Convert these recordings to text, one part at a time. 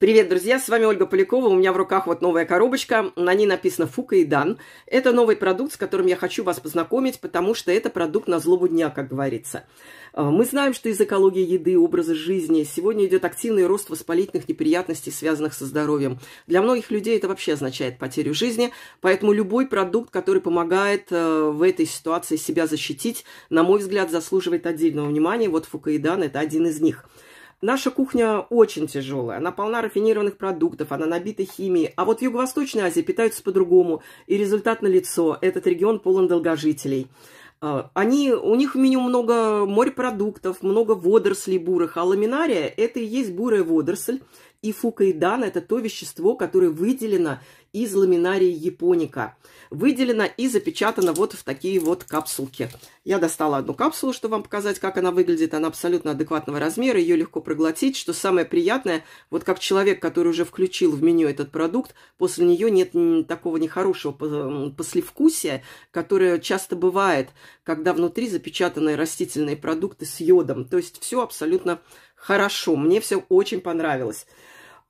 Привет, друзья, с вами Ольга Полякова. У меня в руках вот новая коробочка. На ней написано «Фука и Дан». Это новый продукт, с которым я хочу вас познакомить, потому что это продукт на злобу дня, как говорится. А, мы знаем, что из экологии еды, образа жизни сегодня идет активный рост воспалительных неприятностей, связанных со здоровьем. Для многих людей это вообще означает потерю жизни, поэтому любой продукт, который помогает э, в этой ситуации себя защитить, на мой взгляд, заслуживает отдельного внимания. Вот Фука и Дан – это один из них – Наша кухня очень тяжелая, она полна рафинированных продуктов, она набита химией, а вот в Юго-Восточной Азии питаются по-другому, и результат налицо, этот регион полон долгожителей. А, они, у них в меню много морепродуктов, много водорослей бурых, а ламинария – это и есть бурая водоросль, и фукаидан – это то вещество, которое выделено из ламинария японика. Выделена и запечатана вот в такие вот капсулки. Я достала одну капсулу, чтобы вам показать, как она выглядит. Она абсолютно адекватного размера, ее легко проглотить. Что самое приятное, вот как человек, который уже включил в меню этот продукт, после нее нет такого нехорошего послевкусия, которое часто бывает, когда внутри запечатаны растительные продукты с йодом. То есть все абсолютно хорошо. Мне все очень понравилось.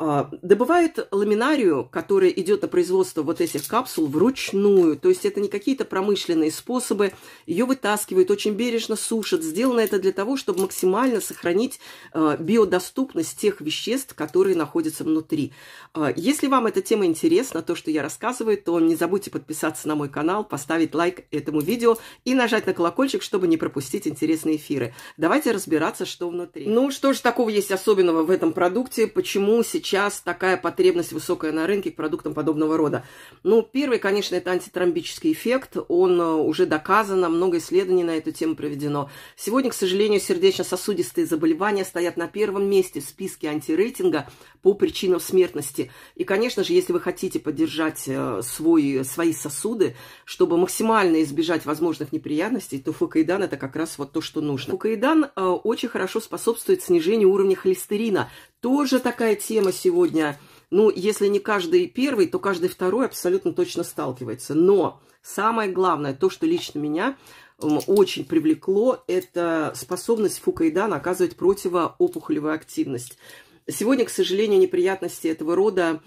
А, добывают ламинарию, которая идет на производство вот этих капсул вручную. То есть это не какие-то промышленные способы. Ее вытаскивают, очень бережно сушат. Сделано это для того, чтобы максимально сохранить а, биодоступность тех веществ, которые находятся внутри. А, если вам эта тема интересна, то, что я рассказываю, то не забудьте подписаться на мой канал, поставить лайк этому видео и нажать на колокольчик, чтобы не пропустить интересные эфиры. Давайте разбираться, что внутри. Ну, что же такого есть особенного в этом продукте? Почему сейчас сейчас такая потребность высокая на рынке к продуктам подобного рода? Ну, первый, конечно, это антитромбический эффект. Он э, уже доказан, много исследований на эту тему проведено. Сегодня, к сожалению, сердечно-сосудистые заболевания стоят на первом месте в списке антирейтинга по причинам смертности. И, конечно же, если вы хотите поддержать э, свой, свои сосуды, чтобы максимально избежать возможных неприятностей, то фукаидан – это как раз вот то, что нужно. Фукаидан э, очень хорошо способствует снижению уровня холестерина. Тоже такая тема сегодня, ну, если не каждый первый, то каждый второй абсолютно точно сталкивается. Но самое главное, то, что лично меня очень привлекло, это способность фукаидана оказывать противоопухолевую активность. Сегодня, к сожалению, неприятности этого рода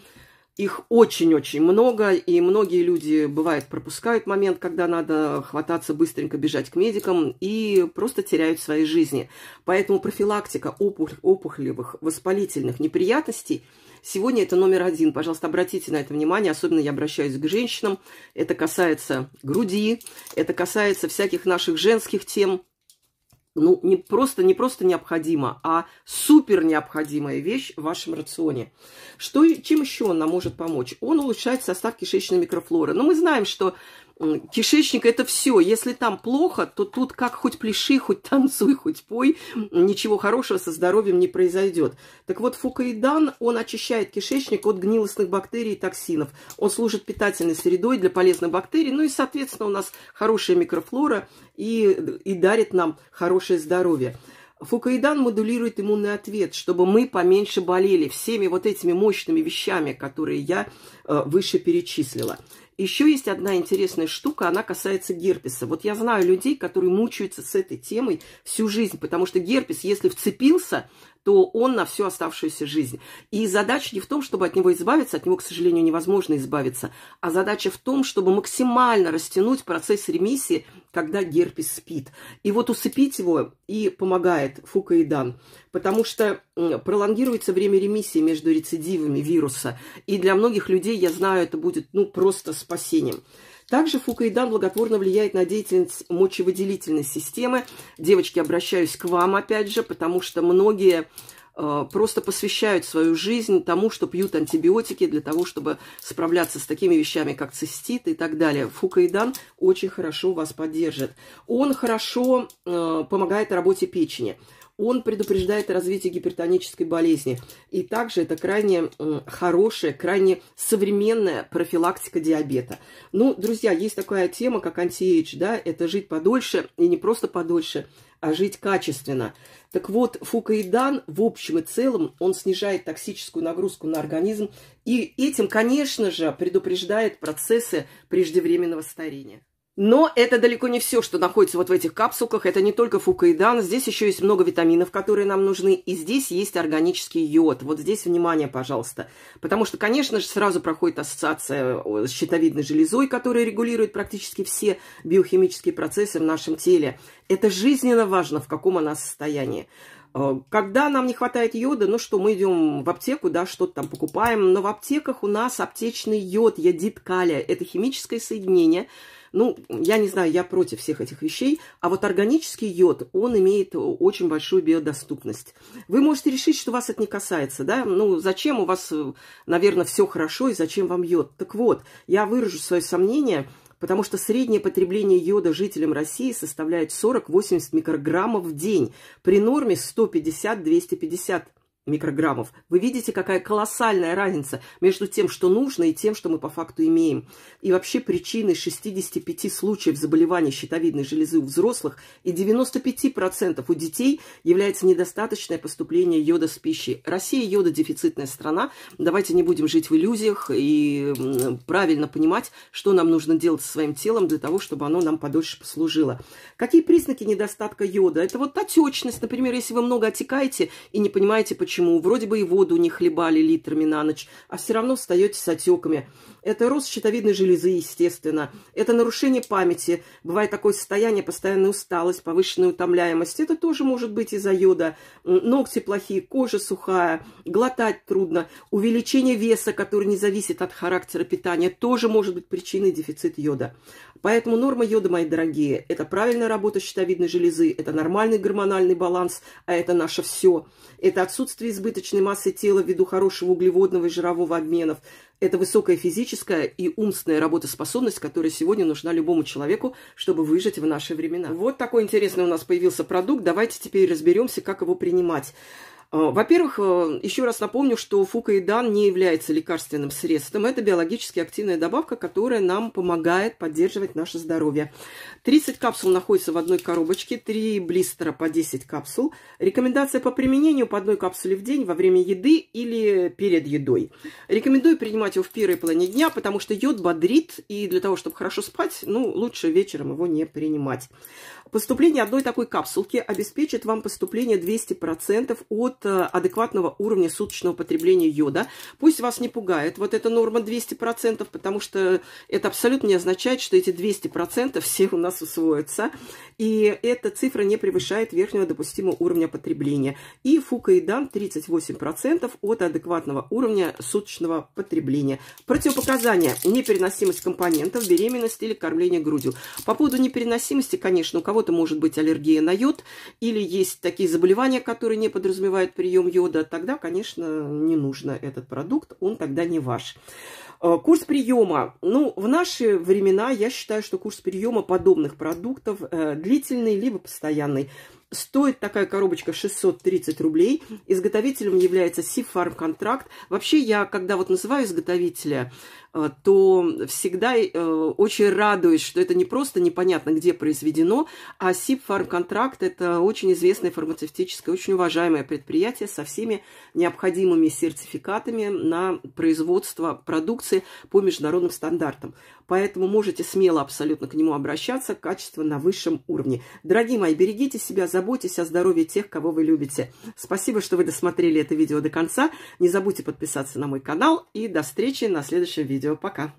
их очень-очень много, и многие люди, бывает, пропускают момент, когда надо хвататься быстренько бежать к медикам и просто теряют свои жизни. Поэтому профилактика опух опухолевых, воспалительных неприятностей сегодня это номер один. Пожалуйста, обратите на это внимание, особенно я обращаюсь к женщинам. Это касается груди, это касается всяких наших женских тем – ну, не просто, не просто необходима, а супер необходимая вещь в вашем рационе. Что, чем еще он нам может помочь? Он улучшает состав кишечной микрофлоры. Но мы знаем, что кишечник это все. Если там плохо, то тут как хоть пляши, хоть танцуй, хоть пой, ничего хорошего со здоровьем не произойдет. Так вот, фукаидан, он очищает кишечник от гнилостных бактерий и токсинов. Он служит питательной средой для полезных бактерий, ну и, соответственно, у нас хорошая микрофлора и, и дарит нам хорошее здоровье. Фукаидан модулирует иммунный ответ, чтобы мы поменьше болели всеми вот этими мощными вещами, которые я э, выше перечислила. Еще есть одна интересная штука, она касается герпеса. Вот я знаю людей, которые мучаются с этой темой всю жизнь, потому что герпес, если вцепился, то он на всю оставшуюся жизнь. И задача не в том, чтобы от него избавиться, от него, к сожалению, невозможно избавиться, а задача в том, чтобы максимально растянуть процесс ремиссии когда герпес спит. И вот усыпить его и помогает фукаидан, потому что пролонгируется время ремиссии между рецидивами вируса. И для многих людей, я знаю, это будет ну, просто спасением. Также фукаидан благотворно влияет на деятельность мочевыделительной системы. Девочки, обращаюсь к вам опять же, потому что многие Э, просто посвящают свою жизнь тому, что пьют антибиотики для того, чтобы справляться с такими вещами, как цистит и так далее. Фукаидан очень хорошо вас поддержит. Он хорошо э, помогает работе печени. Он предупреждает развитие гипертонической болезни. И также это крайне э, хорошая, крайне современная профилактика диабета. Ну, друзья, есть такая тема, как антиэйдж, да, это жить подольше, и не просто подольше, а жить качественно. Так вот, фукаидан в общем и целом, он снижает токсическую нагрузку на организм и этим, конечно же, предупреждает процессы преждевременного старения. Но это далеко не все, что находится вот в этих капсулках. Это не только фукаидан. Здесь еще есть много витаминов, которые нам нужны. И здесь есть органический йод. Вот здесь внимание, пожалуйста. Потому что, конечно же, сразу проходит ассоциация с щитовидной железой, которая регулирует практически все биохимические процессы в нашем теле. Это жизненно важно, в каком она состоянии. Э, когда нам не хватает йода, ну что, мы идем в аптеку, да, что-то там покупаем, но в аптеках у нас аптечный йод, ядит калия. Это химическое соединение, ну, я не знаю, я против всех этих вещей. А вот органический йод, он имеет очень большую биодоступность. Вы можете решить, что вас это не касается, да? Ну, зачем у вас, наверное, все хорошо и зачем вам йод? Так вот, я выражу свое сомнение – потому что среднее потребление йода жителям России составляет 40-80 микрограммов в день при норме 150-250 микрограммов. Вы видите, какая колоссальная разница между тем, что нужно, и тем, что мы по факту имеем. И вообще причиной 65 случаев заболевания щитовидной железы у взрослых и 95% у детей является недостаточное поступление йода с пищей. Россия йода дефицитная страна. Давайте не будем жить в иллюзиях и правильно понимать, что нам нужно делать со своим телом для того, чтобы оно нам подольше послужило. Какие признаки недостатка йода? Это вот отечность. Например, если вы много отекаете и не понимаете, почему почему. Вроде бы и воду не хлебали литрами на ночь, а все равно встаете с отеками. Это рост щитовидной железы, естественно. Это нарушение памяти. Бывает такое состояние, постоянная усталость, повышенная утомляемость. Это тоже может быть из-за йода. Ногти плохие, кожа сухая, глотать трудно. Увеличение веса, который не зависит от характера питания, тоже может быть причиной дефицит йода. Поэтому норма йода, мои дорогие, это правильная работа щитовидной железы, это нормальный гормональный баланс, а это наше все. Это отсутствие избыточной массы тела ввиду хорошего углеводного и жирового обменов, это высокая физическая и умственная работоспособность, которая сегодня нужна любому человеку, чтобы выжить в наши времена. Вот такой интересный у нас появился продукт. Давайте теперь разберемся, как его принимать. Э, во-первых, э, еще раз напомню, что фукаидан не является лекарственным средством. Это биологически активная добавка, которая нам помогает поддерживать наше здоровье. 30 капсул находится в одной коробочке, 3 блистера по 10 капсул. Рекомендация по применению по одной капсуле в день во время еды или перед едой. Рекомендую принимать его в первой половине дня, потому что йод бодрит, и для того, чтобы хорошо спать, ну, лучше вечером его не принимать. Поступление одной такой капсулки обеспечит вам поступление 200% от э, адекватного уровня суточного потребления йода. Пусть вас не пугает вот эта норма 200%, потому что это абсолютно не означает, что эти 200% все у нас усвоятся. И эта цифра не превышает верхнего допустимого уровня потребления. И фукаидан 38% от адекватного уровня суточного потребления. Противопоказания. Непереносимость компонентов, беременность или кормление грудью. По поводу непереносимости, конечно, у кого кого-то может быть аллергия на йод, или есть такие заболевания, которые не подразумевают прием йода, тогда, конечно, не нужно этот продукт, он тогда не ваш. Э, курс приема. Ну, в наши времена я считаю, что курс приема подобных продуктов э, длительный либо постоянный. Стоит такая коробочка 630 рублей. Изготовителем является Сифарм Контракт. Вообще, я, когда вот называю изготовителя, э, то всегда э, очень радуюсь, что это не просто непонятно, где произведено, а Сипфарм Контракт – это очень известное фармацевтическое, очень уважаемое предприятие со всеми необходимыми сертификатами на производство продукции по международным стандартам. Поэтому можете смело абсолютно к нему обращаться, качество на высшем уровне. Дорогие мои, берегите себя, забудьте заботьтесь о здоровье тех, кого вы любите. Спасибо, что вы досмотрели это видео до конца. Не забудьте подписаться на мой канал и до встречи на следующем видео. Пока!